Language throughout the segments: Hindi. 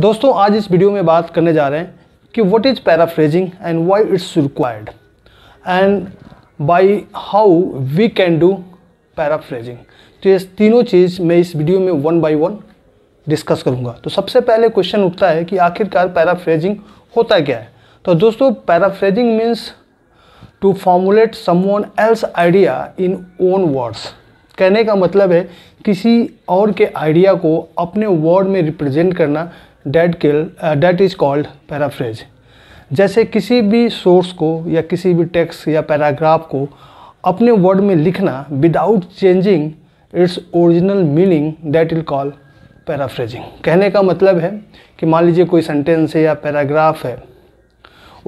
दोस्तों आज इस वीडियो में बात करने जा रहे हैं कि what is paraphrasing and why it's required and by how we can do paraphrasing तो ये तीनों चीज़ मैं इस वीडियो में वन बाई वन डिस्कस करूँगा तो सबसे पहले क्वेश्चन उठता है कि आखिरकार पैराफ्रेजिंग होता क्या है तो दोस्तों paraphrasing means to formulate someone else idea in own words कहने का मतलब है किसी और के आइडिया को अपने वर्ड में रिप्रेजेंट करना डेट किल डेट इज़ कॉल्ड पैराफ्रेज जैसे किसी भी सोर्स को या किसी भी टेक्स्ट या पैराग्राफ को अपने वर्ड में लिखना without changing its original meaning that is call paraphrasing कहने का मतलब है कि मान लीजिए कोई सेंटेंस है या पैराग्राफ है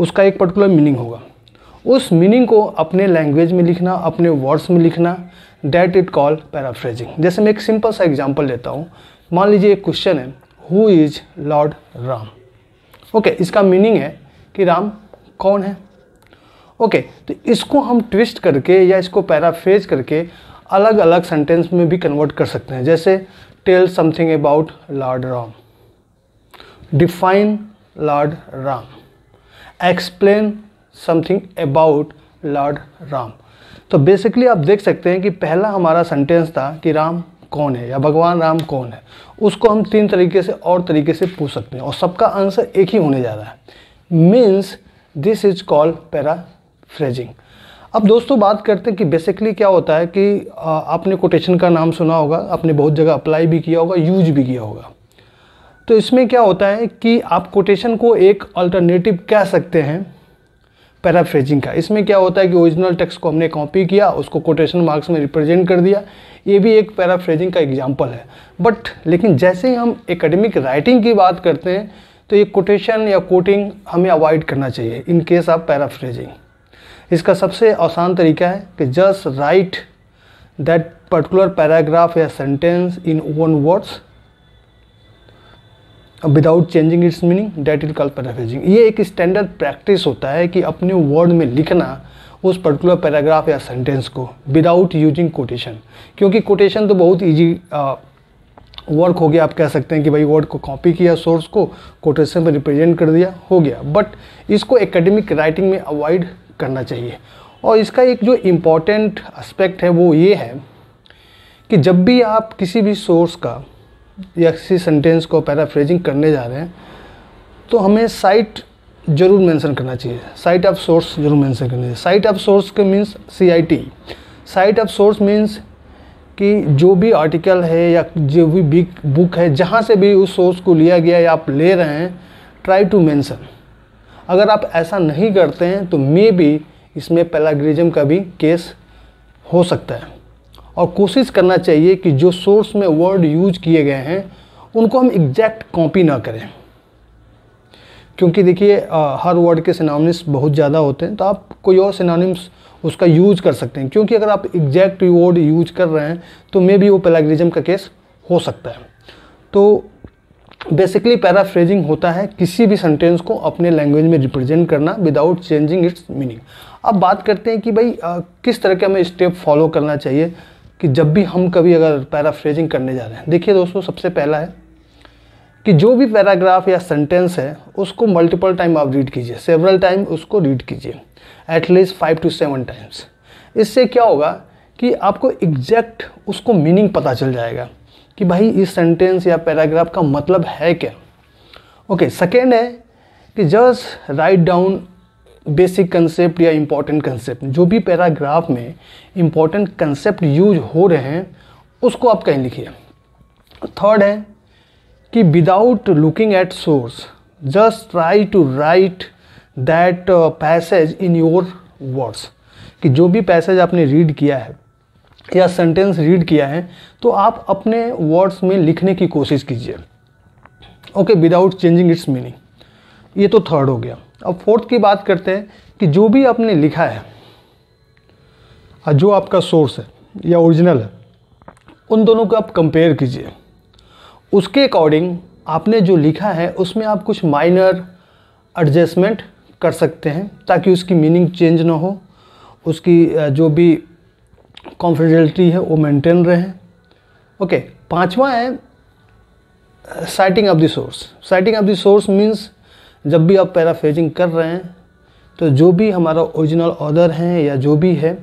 उसका एक पर्टिकुलर मीनिंग होगा उस मीनिंग को अपने लैंग्वेज में लिखना अपने वर्ड्स में लिखना डैट इट कॉल पैराफ्रेजिंग जैसे मैं एक सिंपल सा एग्जांपल लेता हूँ मान लीजिए एक क्वेश्चन है who is lord Ram okay इसका मीनिंग है कि राम कौन है ओके okay, तो इसको हम ट्विस्ट करके या इसको पैराफ्रेज करके अलग अलग सेंटेंस में भी कन्वर्ट कर सकते हैं जैसे tell something about lord Ram define lord Ram explain something about lord Ram तो बेसिकली आप देख सकते हैं कि पहला हमारा सेंटेंस था कि राम कौन है या भगवान राम कौन है उसको हम तीन तरीके से और तरीके से पूछ सकते हैं और सबका आंसर एक ही होने जा रहा है means this is called paraphrasing अब दोस्तों बात करते हैं कि बेसिकली क्या होता है कि आपने कोटेशन का नाम सुना होगा आपने बहुत जगह अप्लाई भी किया होगा यूज भी किया होगा तो इसमें क्या होता है कि आप कोटेशन को एक अल्टरनेटिव कह सकते हैं पैराफ्रेजिंग का इसमें क्या होता है कि ओरिजिनल टेक्स्ट को हमने कॉपी किया उसको कोटेशन मार्क्स में रिप्रेजेंट कर दिया ये भी एक पैराफ्रेजिंग का एग्जाम्पल है बट लेकिन जैसे ही हम एकेडमिक राइटिंग की बात करते हैं तो ये कोटेशन या कोटिंग हमें अवॉइड करना चाहिए इन केस ऑफ पैराफ्रेजिंग इसका सबसे आसान तरीका है कि just write that particular paragraph या sentence in own words without changing its meaning that is call paraphrasing ये एक स्टैंडर्ड प्रैक्टिस होता है कि अपने वर्ड में लिखना उस पर्टिकुलर पैराग्राफ या सेंटेंस को विदाउट यूजिंग कोटेशन क्योंकि कोटेशन तो बहुत ईजी वर्क हो गया आप कह सकते हैं कि भाई वर्ड को कॉपी किया सोर्स को कोटेशन पर रिप्रेजेंट कर दिया हो गया बट इसको एकेडमिक राइटिंग में अवॉइड करना चाहिए और इसका एक जो इम्पॉर्टेंट एस्पेक्ट है वो ये है कि जब भी आप किसी भी सोर्स का या किसी सेंटेंस को पैराफ्रेजिंग करने जा रहे हैं तो हमें साइट ज़रूर मेंशन करना चाहिए साइट ऑफ सोर्स जरूर मेंशन करना चाहिए साइट ऑफ सोर्स के means C I T cite of source means कि जो भी आर्टिकल है या जो भी बिग बुक है जहाँ से भी उस सोर्स को लिया गया या आप ले रहे हैं ट्राई टू मेंशन अगर आप ऐसा नहीं करते हैं तो मे भी इसमें पैलाग्रिजम का भी केस हो सकता है और कोशिश करना चाहिए कि जो सोर्स में वर्ड यूज किए गए हैं उनको हम एग्जैक्ट कॉपी ना करें क्योंकि देखिए हर वर्ड के सिनोनिम्स बहुत ज़्यादा होते हैं तो आप कोई और सिनोनिम्स उसका यूज कर सकते हैं क्योंकि अगर आप एग्जैक्ट वर्ड यूज कर रहे हैं तो मे बी वो पैलाग्रिज्म का केस हो सकता है तो बेसिकली पैराफ्रेजिंग होता है किसी भी सेंटेंस को अपने लैंग्वेज में रिप्रेजेंट करना विदाउट चेंजिंग इट्स मीनिंग अब बात करते हैं कि भाई आ, किस तरह के हमें स्टेप फॉलो करना चाहिए कि जब भी हम कभी अगर पैराफ्रेजिंग करने जा रहे हैं देखिए दोस्तों सबसे पहला है कि जो भी पैराग्राफ या सेंटेंस है उसको मल्टीपल टाइम आप रीड कीजिए सेवरल टाइम उसको रीड कीजिए at least five to seven times इससे क्या होगा कि आपको एग्जैक्ट उसको मीनिंग पता चल जाएगा कि भाई इस सेंटेंस या पैराग्राफ का मतलब है क्या ओके okay, सेकेंड है कि just write down basic concept या इम्पॉर्टेंट कंसेप्ट जो भी पैराग्राफ में इम्पॉर्टेंट कंसेप्ट यूज हो रहे हैं उसको आप कहीं लिखिए थर्ड है कि without looking at source just try to write that passage in your words कि जो भी पैसेज आपने रीड किया है या सेंटेंस रीड किया है तो आप अपने वर्ड्स में लिखने की कोशिश कीजिए okay without changing its meaning ये तो थर्ड हो गया अब फोर्थ की बात करते हैं कि जो भी आपने लिखा है और जो आपका सोर्स है या ओरिजिनल है उन दोनों को आप कंपेयर कीजिए उसके अकॉर्डिंग आपने जो लिखा है उसमें आप कुछ माइनर एडजस्टमेंट कर सकते हैं ताकि उसकी मीनिंग चेंज ना हो उसकी जो भी कॉन्फिडेंटलिटी है वो मेंटेन रहे ओके पांचवा है citing of the source citing of the source means जब भी आप पैराफ्रेजिंग कर रहे हैं तो जो भी हमारा ओरिजिनल ऑर्डर है या जो भी है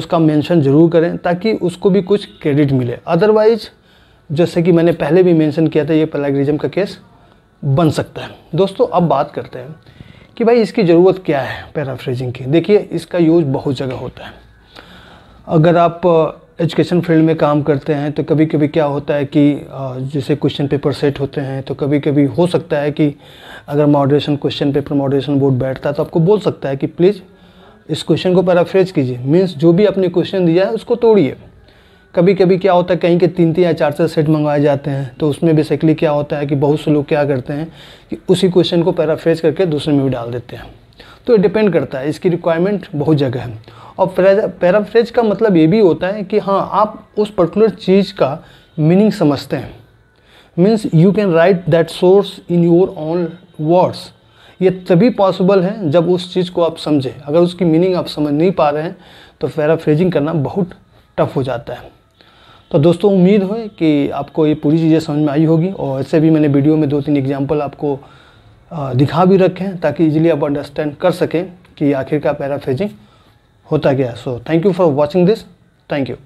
उसका मेंशन ज़रूर करें ताकि उसको भी कुछ क्रेडिट मिले अदरवाइज जैसे कि मैंने पहले भी मेंशन किया था ये पैलाग्रिजम का केस बन सकता है दोस्तों अब बात करते हैं कि भाई इसकी ज़रूरत क्या है पैराफ्रेजिंग की देखिए इसका यूज बहुत जगह होता है अगर आप एजुकेशन फील्ड में काम करते हैं तो कभी कभी क्या होता है कि जैसे क्वेश्चन पेपर सेट होते हैं तो कभी कभी हो सकता है कि अगर moderation question paper moderation board बैठता है तो आपको बोल सकता है कि प्लीज़ इस क्वेश्चन को पैराफ्रेज कीजिए मीन्स जो भी आपने क्वेश्चन दिया है उसको तोड़िए कभी कभी क्या होता है कहीं के तीन तीन या चार चार सेट मंगवाए जाते हैं तो उसमें बेसिकली क्या होता है कि बहुत से लोग क्या करते हैं कि उसी क्वेश्चन को पैराफ्रेज करके दूसरे में भी डाल देते हैं तो ये डिपेंड करता है इसकी रिक्वायरमेंट बहुत जगह है और पैराफ्रेज का मतलब ये भी होता है कि हाँ आप उस पर्टिकुलर चीज़ का मीनिंग समझते हैं means you can write that source in your own words ये तभी पॉसिबल है जब उस चीज़ को आप समझें अगर उसकी मीनिंग आप समझ नहीं पा रहे हैं तो पैराफ्रेजिंग करना बहुत टफ हो जाता है तो दोस्तों उम्मीद है कि आपको ये पूरी चीज़ें समझ में आई होगी और ऐसे भी मैंने वीडियो में दो तीन एग्जाम्पल आपको दिखा भी रखे हैं ताकि इजीली आप अंडरस्टैंड कर सकें कि आखिरकार पैराफ्रेजिंग होता गया so thank you for watching this thank you